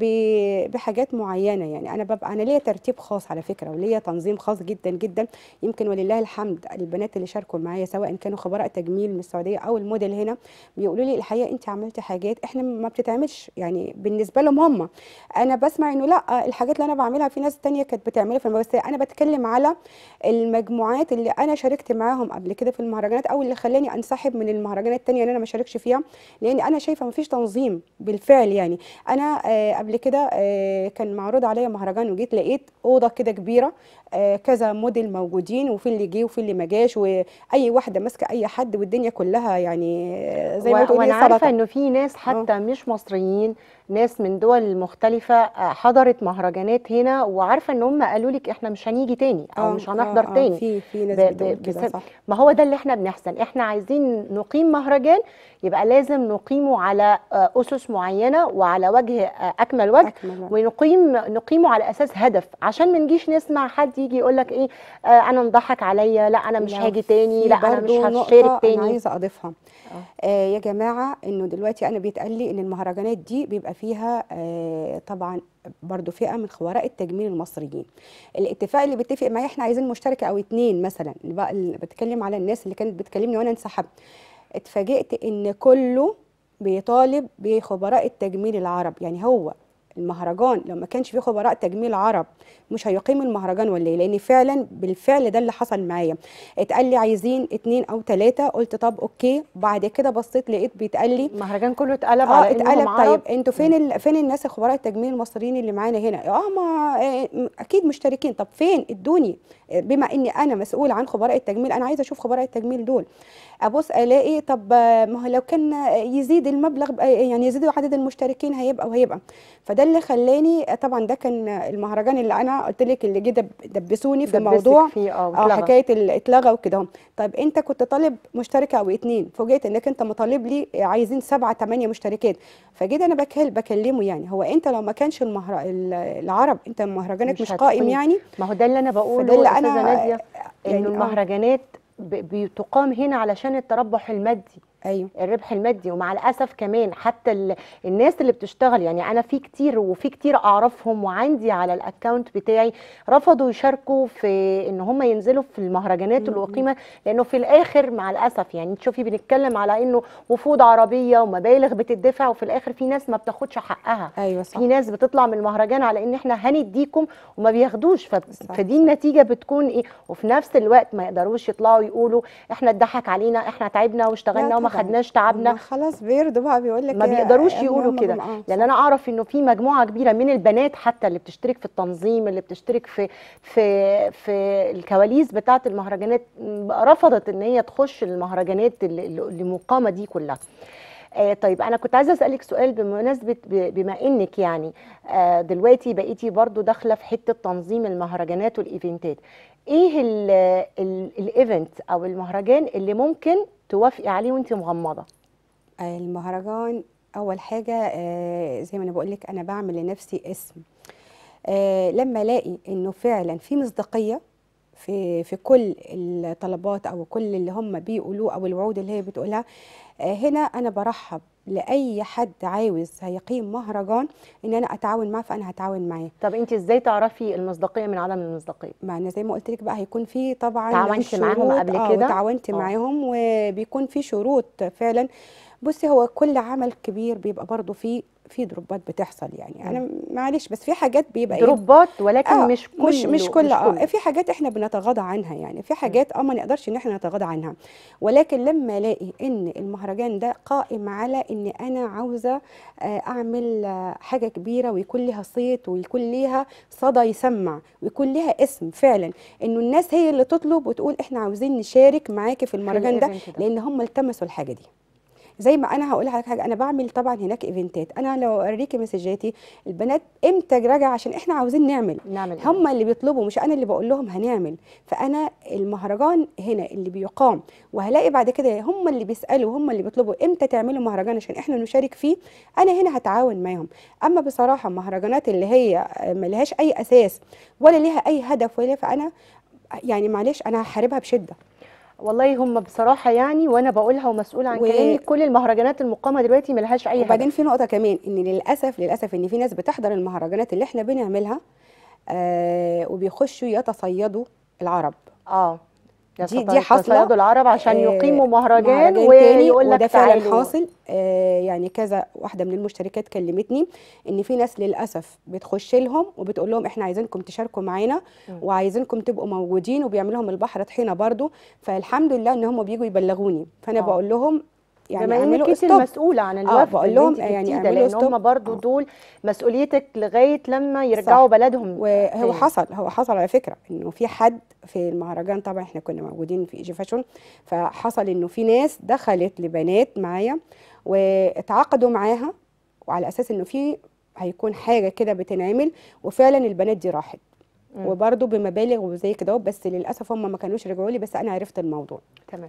بحاجات معينه يعني انا ببقى انا ليا ترتيب خاص على فكره وليا تنظيم خاص جدا جدا يمكن ولله الحمد البنات اللي شاركوا معايا سواء كانوا خبراء تجميل من السعوديه او الموديل هنا بيقولوا لي الحقيقه انت عملتي حاجات احنا ما بتتعملش يعني بالنسبه لهم هم انا بسمع انه لا الحاجات اللي انا بعملها في ناس ثانيه كانت بتعملها في المدرسه انا بتكلم على المجموعات اللي انا شاركت معاهم قبل كده في المهرجانات او اللي خلاني انسحب من المهرجانات الثانيه اللي انا ما شاركش فيها لان انا شايفه مفيش تنظيم بالفعل يعني انا آه، قبل كده آه، كان معروض عليا مهرجان وجيت لقيت اوضه كده كبيره آه، كذا موديل موجودين وفي اللي جه وفي اللي ما جاش واي واحده ماسكه اي حد والدنيا كلها يعني زي ما تقولي وانا عارفه انه في ناس حتى أوه. مش مصريين ناس من دول مختلفه آه، حضرت مهرجانات هنا وعارفه ان هم قالوا لك احنا مش هنيجي تاني او آه، مش هنحضر آه،, آه تاني في في ناس بتقول صح ما هو ده اللي احنا بنحسن احنا عايزين نقيم مهرجان يبقى لازم نقيمه على اسس معينه وعلى وجه اكمل وجه ونقيم نقيمه على اساس هدف عشان ما نجيش نسمع حد يجي يقول لك ايه انا انضحك عليا لا انا مش هاجي تاني لا انا مش هشارك تاني انا عايزه اضيفها آه يا جماعه انه دلوقتي انا بيتقال لي ان المهرجانات دي بيبقى فيها آه، طبعا برضو فئه من خبراء التجميل المصريين الاتفاق اللي بيتفق معايا احنا عايزين مشتركه او اتنين مثلا بتكلم على الناس اللي كانت بتكلمني وانا انسحبت اتفاجئت ان كله بيطالب بخبراء التجميل العرب يعني هو المهرجان لو ما كانش في خبراء تجميل عرب مش هيقيم المهرجان ولا إيه؟ لان فعلا بالفعل ده اللي حصل معايا اتقال لي عايزين اتنين او تلاتة قلت طب اوكي بعد كده بصيت لقيت بيتقال لي المهرجان كله اتقلب آه على اتقلب طيب انتوا فين ال... فين الناس خبراء التجميل المصريين اللي معانا هنا اه ما آه، آه، اكيد مشتركين طب فين ادوني بما اني انا مسؤول عن خبراء التجميل انا عايزه اشوف خبراء التجميل دول ابص الاقي طب ما هو لو كان يزيد المبلغ يعني يزيد عدد المشتركين هيبقى وهيبقى فده اللي خلاني طبعا ده كان المهرجان اللي انا قلت لك اللي جه دبسوني في موضوع فيه اه, آه، حكايه اتلغى وكده طيب انت كنت طالب مشترك او اثنين فوجئت انك انت مطالب لي عايزين سبعه ثمانيه مشتركات فجيت انا بكل بكلمه يعني هو انت لو ما كانش المهر... العرب انت مهرجانك مش, مش قائم يعني ما هو ده اللي انا بقوله اللي انا ناديه يعني انه آه. المهرجانات بتقام هنا علشان التربح المادي ايوه الربح المادي ومع الاسف كمان حتى الناس اللي بتشتغل يعني انا في كتير وفي كتير اعرفهم وعندي على الاكونت بتاعي رفضوا يشاركوا في ان هم ينزلوا في المهرجانات اللي لانه في الاخر مع الاسف يعني تشوفي بنتكلم على انه وفود عربيه ومبالغ بتدفع وفي الاخر في ناس ما بتاخدش حقها ايوه صح. في ناس بتطلع من المهرجان على ان احنا هنديكم وما بياخدوش فدي النتيجه بتكون ايه وفي نفس الوقت ما يقدروش يطلعوا يقولوا احنا اتضحك علينا احنا تعبنا واشتغلنا وما ما خدناش تعبنا خلاص بيرضوا بقى بيقول لك ما بيقدروش يقولوا كده آه، لان انا اعرف انه في مجموعه كبيره من البنات حتى اللي بتشترك في التنظيم اللي بتشترك في في في الكواليس بتاعه المهرجانات رفضت ان هي تخش المهرجانات اللي مقامه دي كلها آه طيب انا كنت عايزه اسالك سؤال بمناسبه بما انك يعني آه دلوقتي بقيتي برضو داخله في حته تنظيم المهرجانات والايفنتات ايه الايفنت او المهرجان اللي ممكن توافقي عليه وانت مغمضه المهرجان اول حاجه آه، زي ما انا بقول لك انا بعمل لنفسي اسم آه، لما الاقي انه فعلا في مصداقيه في في كل الطلبات او كل اللي هم بيقولوه او الوعود اللي هي بتقولها آه، هنا انا برحب لاي حد عاوز هيقيم مهرجان ان انا اتعاون معاه فانا هتعاون معاه طب انت ازاي تعرفي المصداقيه من عدم المصداقيه ما انا زي ما قلت لك بقى هيكون في طبعا تعاونت معاهم قبل آه، كده اه تعاونت معاهم وبيكون في شروط فعلا بصي هو كل عمل كبير بيبقى برضه فيه في دروبات بتحصل يعني انا معلش بس في حاجات بيبقى إيه؟ دروبات ولكن آه مش كل مش مش كل اه في حاجات احنا بنتغاضى عنها يعني في حاجات اه ما نقدرش ان احنا نتغاضى عنها ولكن لما الاقي ان المهرجان ده قائم على ان انا عاوزه آه، اعمل آه، حاجه كبيره ويكون لها صيت ويكون لها صدى يسمع ويكون لها اسم فعلا انه الناس هي اللي تطلب وتقول احنا عاوزين نشارك معاكي في المهرجان ده لان هم التمسوا الحاجه دي زي ما انا هقول لك حاجه انا بعمل طبعا هناك ايفنتات انا لو اوريكي مسجاتي البنات امتى راجع عشان احنا عاوزين نعمل نعمل هم إيه؟ اللي بيطلبوا مش انا اللي بقول لهم هنعمل فانا المهرجان هنا اللي بيقام وهلاقي بعد كده هم اللي بيسالوا هم اللي بيطلبوا امتى تعملوا مهرجان عشان احنا نشارك فيه انا هنا هتعاون معاهم اما بصراحه مهرجانات اللي هي ما لهاش اي اساس ولا ليها اي هدف ولا فانا يعني معلش انا هحاربها بشده والله هم بصراحه يعني وانا بقولها ومسؤوله عن و... كلامي كل المهرجانات المقامه دلوقتي ملهاش اي حاجه وبعدين في نقطه كمان ان للاسف للاسف ان في ناس بتحضر المهرجانات اللي احنا بنعملها آه وبيخشوا يتصيدوا العرب اه دي دي حاصله العرب عشان آه، يقيموا مهرجان, ويقول لك وده فعلا حاصل آه، يعني كذا واحده من المشتركات كلمتني ان في ناس للاسف بتخش لهم وبتقول لهم احنا عايزينكم تشاركوا معانا وعايزينكم تبقوا موجودين وبيعملهم لهم البحر طحينه برضو فالحمد لله ان هم بييجوا يبلغوني فانا آه. بقول لهم يعني اعملوا ستوب المسؤوله عن الوفد آه بقول لهم يعني اعملوا ستوب هم برضو آه. دول مسؤوليتك لغايه لما يرجعوا صح. بلدهم وهو طيب. حصل هو حصل على فكره انه في حد في المهرجان طبعا احنا كنا موجودين في ايجي فاشون فحصل انه في ناس دخلت لبنات معايا واتعاقدوا معاها وعلى اساس انه في هيكون حاجه كده بتنعمل وفعلا البنات دي راحت وبرضه بمبالغ وزي كده بس للاسف هم ما كانوش رجعوا لي بس انا عرفت الموضوع تمام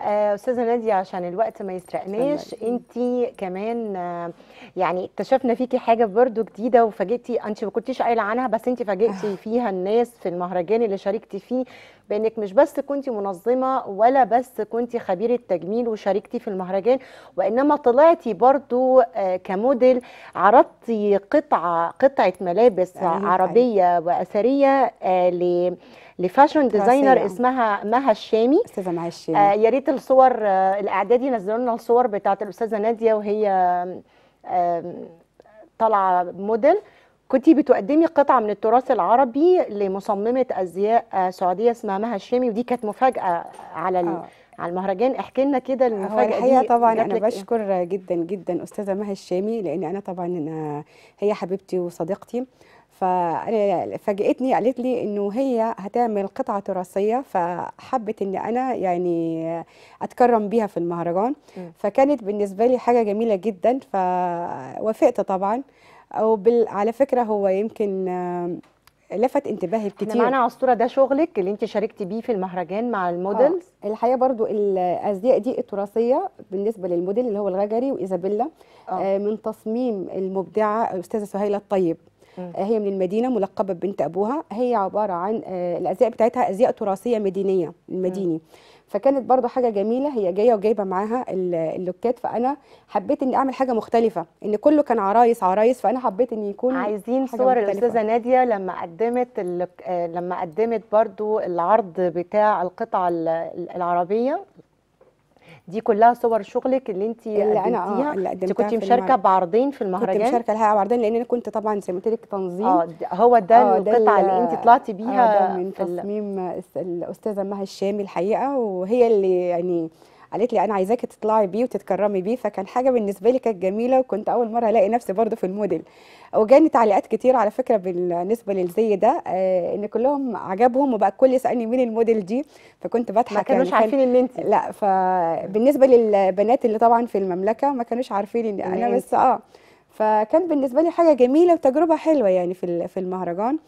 آه، استاذه ناديه عشان الوقت ما يسرقناش انت كمان آه، يعني اكتشفنا فيكي حاجه برده جديده وفاجئتي انت ما كنتيش قايله عنها بس انت فاجئتي آه. فيها الناس في المهرجان اللي شاركتي فيه بانك مش بس كنت منظمه ولا بس كنت خبيره تجميل وشاركتي في المهرجان وانما طلعتي برضو كموديل عرضتي قطعه قطعه ملابس أيوة، أيوة. عربيه واثريه ل لفاشن ديزاينر اسمها مها الشامي استاذه مها الشامي آه يا ريت الصور آه الاعداد ينزلوا لنا الصور بتاعه الاستاذه ناديه وهي آه طالعه موديل كنت بتقدمي قطعه من التراث العربي لمصممه ازياء آه سعوديه اسمها مها الشامي ودي كانت مفاجاه على آه. على المهرجان احكي لنا كده المفاجاه هو الحقيقه طبعا انا إيه؟ بشكر جدا جدا استاذه مها الشامي لان انا طبعا آه، هي حبيبتي وصديقتي فانا فاجئتني قالت لي انه هي هتعمل قطعه تراثيه فحبت ان انا يعني اتكرم بيها في المهرجان فكانت بالنسبه لي حاجه جميله جدا فوافقت طبعا او على فكره هو يمكن لفت انتباهي كتير احنا معانا عصفوره ده شغلك اللي انت شاركتي بيه في المهرجان مع المودلز آه. الحقيقه برضو الازياء دي التراثيه بالنسبه للموديل اللي هو الغجري وايزابيلا آه. آه من تصميم المبدعه الاستاذه سهيله الطيب آه، هي من المدينه ملقبه ببنت ابوها هي عباره عن آه، الازياء بتاعتها ازياء تراثيه مدينيه المديني فكانت برضو حاجه جميله هي جايه وجايبه معاها اللوكات فانا حبيت اني اعمل حاجه مختلفه ان كله كان عرايس عرايس فانا حبيت ان يكون عايزين صور الاستاذه ناديه لما قدمت آه، لما قدمت برضو العرض بتاع القطعه العربيه دي كلها صور شغلك اللي انت اللي انا اه اللي قدمتها كنت مشاركه بعرضين في المهرجان كنت مشاركه لها عرضين لان انا كنت طبعا زي ما قلت لك تنظيم اه هو ده آه القطعه اللي انت طلعتي بيها آه ده من تصميم الاستاذه مها الشامي الحقيقه وهي اللي يعني قالت لي انا عايزاكي تطلعي بيه وتتكرمي بيه فكان حاجه بالنسبه لي كانت جميله وكنت اول مره الاقي نفسي برضو في الموديل وجاني تعليقات كتير على فكره بالنسبه للزي ده آه، ان كلهم عجبهم وبقى الكل يسالني مين الموديل دي فكنت بضحك ما كانوش يعني عارفين ان انت لا فبالنسبه للبنات اللي طبعا في المملكه ما كانوش عارفين ان انا بس اه فكان بالنسبه لي حاجه جميله وتجربه حلوه يعني في في المهرجان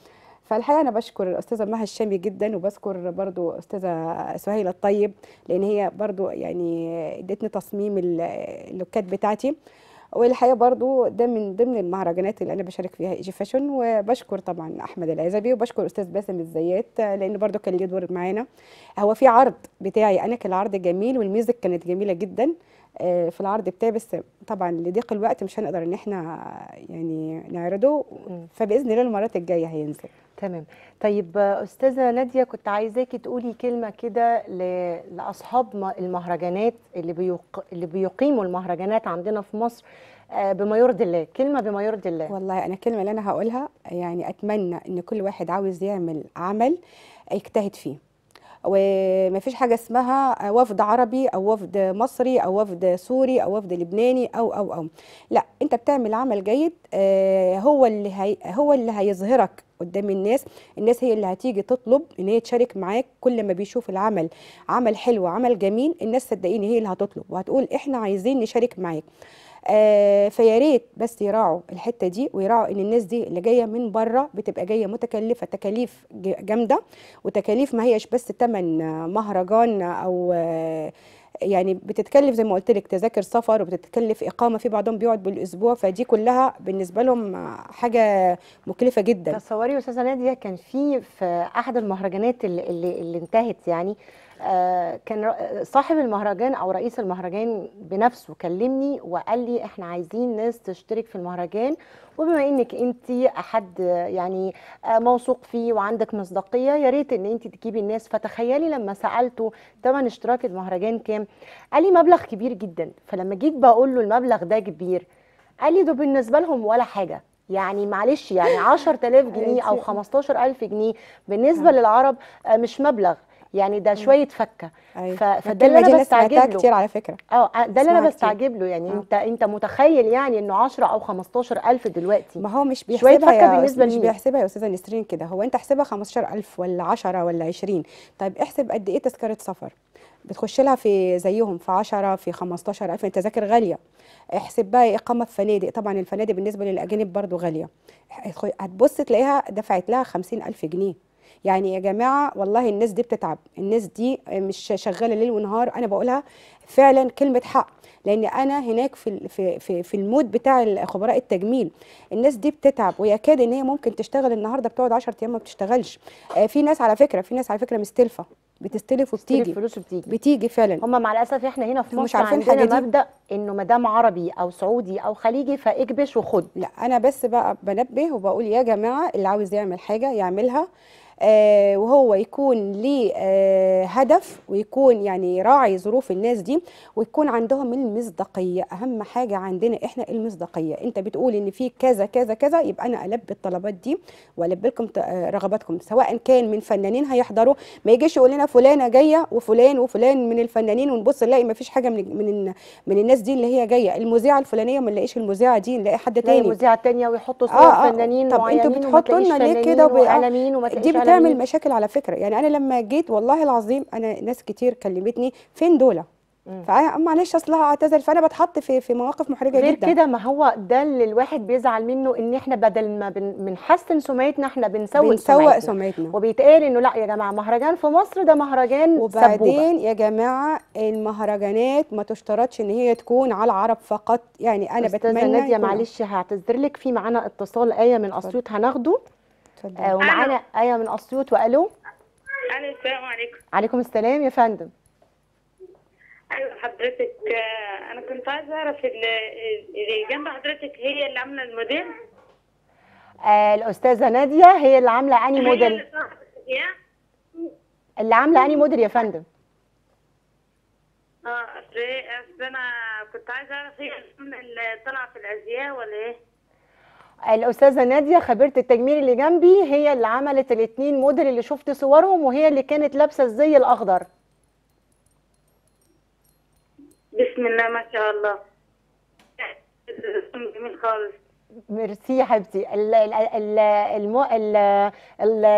فالحقيقه انا بشكر الاستاذه مها الشامي جدا وبشكر برضو استاذه سهيله الطيب لان هي برضو يعني ادتني تصميم اللوكات بتاعتي والحقيقه برضو ده من ضمن المهرجانات اللي انا بشارك فيها ايجي فاشن وبشكر طبعا احمد العزبي وبشكر استاذ باسم الزيات لان برضو كان ليه دور معانا هو في عرض بتاعي انا كان العرض جميل والميوزك كانت جميله جدا في العرض بتاعي بس طبعا لضيق الوقت مش هنقدر ان احنا يعني نعرضه فباذن الله المرات الجايه هينزل تمام طيب استاذه ناديه كنت عايزاكي تقولي كلمه كده لاصحاب المهرجانات اللي بيق... اللي بيقيموا المهرجانات عندنا في مصر آه، بما يرضي الله كلمه بما يرضي الله والله انا الكلمه اللي انا هقولها يعني اتمنى ان كل واحد عاوز يعمل عمل يجتهد فيه ومفيش حاجه اسمها وفد عربي او وفد مصري او وفد سوري او وفد لبناني او او او لا انت بتعمل عمل جيد آه، هو اللي هي هو اللي هيظهرك قدام الناس الناس هي اللي هتيجي تطلب ان هي تشارك معاك كل ما بيشوف العمل عمل حلو عمل جميل الناس صدقيني هي اللي هتطلب وهتقول احنا عايزين نشارك معاك آه، فيا ريت بس يراعوا الحته دي ويراعوا ان الناس دي اللي جايه من بره بتبقى جايه متكلفه تكاليف جامده وتكاليف ما هيش بس تمن مهرجان او آه، يعني بتتكلف زي ما قلت لك تذاكر سفر وبتتكلف اقامه في بعضهم بيقعد بالاسبوع فدي كلها بالنسبه لهم حاجه مكلفه جدا تصوري استاذه ناديه كان في في احد المهرجانات اللي, اللي, اللي انتهت يعني آه، كان صاحب المهرجان او رئيس المهرجان بنفسه كلمني وقال لي احنا عايزين ناس تشترك في المهرجان وبما انك انت احد يعني آه، موثوق فيه وعندك مصداقيه يا ريت ان انت تجيبي الناس فتخيلي لما سالته ثمن اشتراك المهرجان كام قال لي مبلغ كبير جدا فلما جيت بقول له المبلغ ده كبير قال لي ده بالنسبه لهم ولا حاجه يعني معلش يعني 10000 جنيه او 15000 جنيه بالنسبه نعم. للعرب آه، مش مبلغ يعني ده شويه فكه أيه. فده اللي انا بستعجب له كتير على فكره اه, آه، ده اللي انا بستعجب له يعني أوه. انت انت متخيل يعني انه 10 او 15000 دلوقتي ما هو مش بيحسبها شويه فكه بالنسبه مش بيحسبها يا استاذه نسرين كده هو انت احسبها 15000 ولا 10 ولا 20 طيب احسب قد ايه تذكره سفر بتخش لها في زيهم في 10 في 15000 التذاكر غاليه احسب بقى اقامه إيه في فنادق طبعا الفنادق بالنسبه للاجانب برضو غاليه هتبص تلاقيها دفعت لها 50000 جنيه يعني يا جماعه والله الناس دي بتتعب الناس دي مش شغاله ليل ونهار انا بقولها فعلا كلمه حق لان انا هناك في في في المود بتاع خبراء التجميل الناس دي بتتعب ويكاد ان هي ممكن تشتغل النهارده بتقعد 10 ايام ما بتشتغلش آه، في ناس على فكره في ناس على فكره مستلفه بتستلف وبتيجي فلوس بتيجي بتيجي فعلا هم مع الاسف احنا هنا في مصر مش عارفين عندنا حاجة دي. مبدا انه ما دام عربي او سعودي او خليجي فاكبش وخد لا انا بس بقى بنبه وبقول يا جماعه اللي عاوز يعمل حاجه يعملها آه، وهو يكون ليه آه، هدف ويكون يعني يراعي ظروف الناس دي ويكون عندهم المصداقيه اهم حاجه عندنا احنا المصداقيه انت بتقول ان في كذا كذا كذا يبقى انا البي الطلبات دي والبي لكم آه، رغباتكم سواء كان من فنانين هيحضروا ما يجيش يقول لنا فلانه جايه وفلان وفلان من الفنانين ونبص نلاقي ما فيش حاجه من من من الناس دي اللي هي جايه المذيعه الفلانيه ما نلاقيش المذيعه دي نلاقي حد تاني المذيعه التانيه ويحطوا صور آه آه فنانين طب انتوا بتحطوا لنا ليه كده واعلاميين وما دي بتعمل يعني مشاكل على فكره يعني انا لما جيت والله العظيم انا ناس كتير كلمتني فين دول فمعلش معلش اصلها اعتذر فانا بتحط في في مواقف محرجه غير جدا غير كده ما هو ده اللي الواحد بيزعل منه ان احنا بدل ما بنحسن سمعتنا احنا بنسوق بنسوق سمعتنا وبيتقال انه لا يا جماعه مهرجان في مصر ده مهرجان وبعدين سبوبة. يا جماعه المهرجانات ما تشترطش ان هي تكون على العرب فقط يعني انا بتمنى استاذه ناديه معلش هعتذر لك في معانا اتصال ايه من اسيوط هناخده اتفضلي آه ومعانا ايه من اسيوط والو الو السلام عليكم عليكم السلام يا فندم ايوه حضرتك آه، انا كنت عايزه اعرف اللي جنب حضرتك هي اللي عامله الموديل آه الاستاذه ناديه هي اللي عامله اني موديل اللي عامله اني موديل يا فندم اه اصل انا كنت عايزه اعرف هي اللي طالعه في الازياء ولا ايه الاستاذه ناديه خبيره التجميل اللي جنبي هي اللي عملت الاثنين موديل اللي شفت صورهم وهي اللي كانت لابسه الزي الاخضر بسم الله ما شاء الله جميل خالص ميرسي يا حبيبتي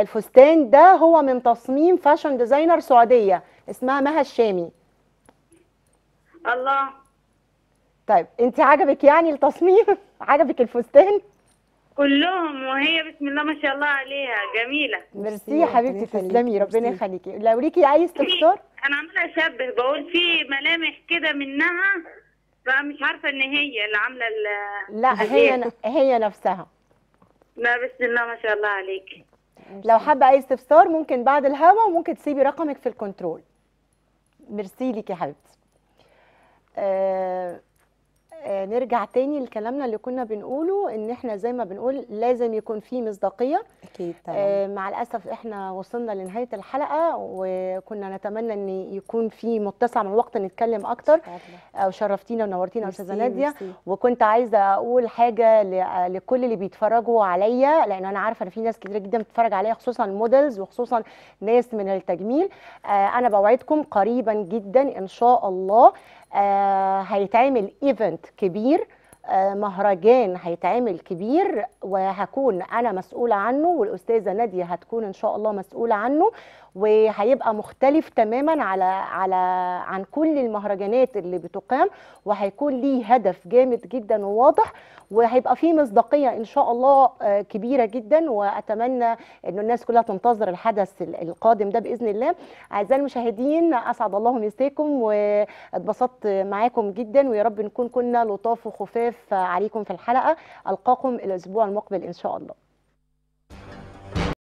الفستان ده هو من تصميم فاشن ديزاينر سعوديه اسمها مها الشامي الله طيب انت عجبك يعني التصميم [LAUGHS] عجبك الفستان كلهم وهي بسم الله ما شاء الله عليها جميله ميرسي يا حبيبتي تسلمي ربنا يخليكي لو ليكي اي استفسار انا عماله اشبه بقول في ملامح كده منها فمش عارفه ان هي اللي عامله لا هي هي نفسها لا بسم الله ما شاء الله عليكي لو حابه اي استفسار ممكن بعد الهوا وممكن تسيبي رقمك في الكنترول ميرسي ليكي يا حبيبتي أه آه، نرجع تاني لكلامنا اللي كنا بنقوله ان احنا زي ما بنقول لازم يكون في مصداقيه اكيد آه، طبعا مع الاسف احنا وصلنا لنهايه الحلقه وكنا نتمنى ان يكون في متسع من الوقت نتكلم اكتر آه، شرفتينا ونورتينا استاذه ناديه وكنت عايزه اقول حاجه لكل اللي بيتفرجوا عليا لان انا عارفه ان في ناس كتير جدا بتتفرج عليا خصوصا مودلز وخصوصا ناس من التجميل انا بوعدكم قريبا جدا ان شاء الله آه، هيتعمل ايفنت كبير آه، مهرجان هيتعمل كبير وهكون انا مسؤوله عنه والاستاذه ناديه هتكون ان شاء الله مسؤوله عنه وهيبقى مختلف تماما على على عن كل المهرجانات اللي بتقام وهيكون ليه هدف جامد جدا وواضح وهيبقى فيه مصداقيه ان شاء الله آه، كبيره جدا واتمنى ان الناس كلها تنتظر الحدث القادم ده باذن الله اعزائي المشاهدين اسعد الله مساكم واتبسطت معاكم جدا ويا رب نكون كنا لطاف وخفاف عليكم في الحلقه القاكم الاسبوع المقبل ان شاء الله